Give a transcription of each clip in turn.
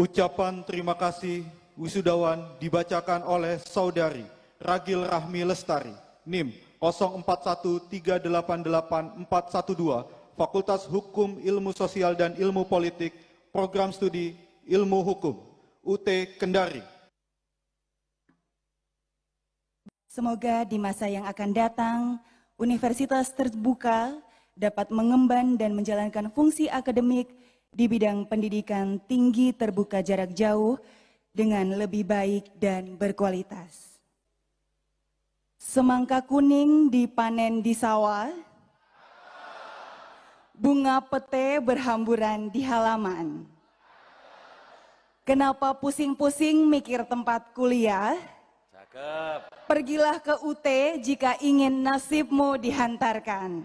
Ucapan terima kasih wisudawan dibacakan oleh saudari Ragil Rahmi Lestari, NIM 0413888412, Fakultas Hukum Ilmu Sosial dan Ilmu Politik, Program Studi Ilmu Hukum, UT Kendari. Semoga di masa yang akan datang, universitas terbuka dapat mengemban dan menjalankan fungsi akademik di bidang pendidikan tinggi terbuka jarak jauh dengan lebih baik dan berkualitas. Semangka kuning dipanen di sawah, bunga pete berhamburan di halaman. Kenapa pusing-pusing mikir tempat kuliah? Cakep. Pergilah ke UT jika ingin nasibmu dihantarkan.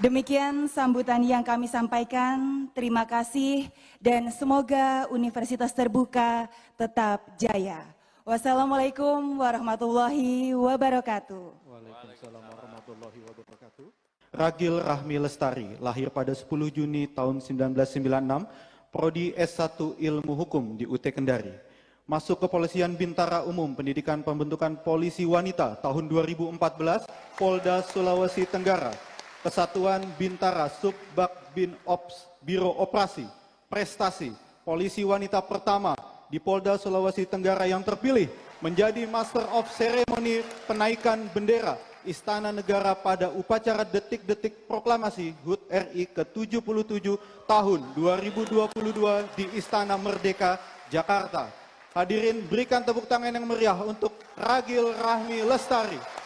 Demikian sambutan yang kami sampaikan. Terima kasih dan semoga Universitas Terbuka tetap jaya. Wassalamualaikum warahmatullahi wabarakatuh. Waalaikumsalam warahmatullahi wabarakatuh. Ragil Rahmi Lestari, lahir pada 10 Juni tahun 1996, Prodi S1 Ilmu Hukum di UT Kendari. Masuk Kepolisian Bintara Umum Pendidikan Pembentukan Polisi Wanita tahun 2014, Polda Sulawesi Tenggara. Kesatuan Bintara Subbag Bin Ops Biro Operasi Prestasi Polisi Wanita Pertama di Polda Sulawesi Tenggara yang terpilih menjadi Master of Ceremony Penaikan Bendera Istana Negara pada upacara detik-detik proklamasi HUT RI ke-77 tahun 2022 di Istana Merdeka, Jakarta. Hadirin berikan tepuk tangan yang meriah untuk Ragil Rahmi Lestari.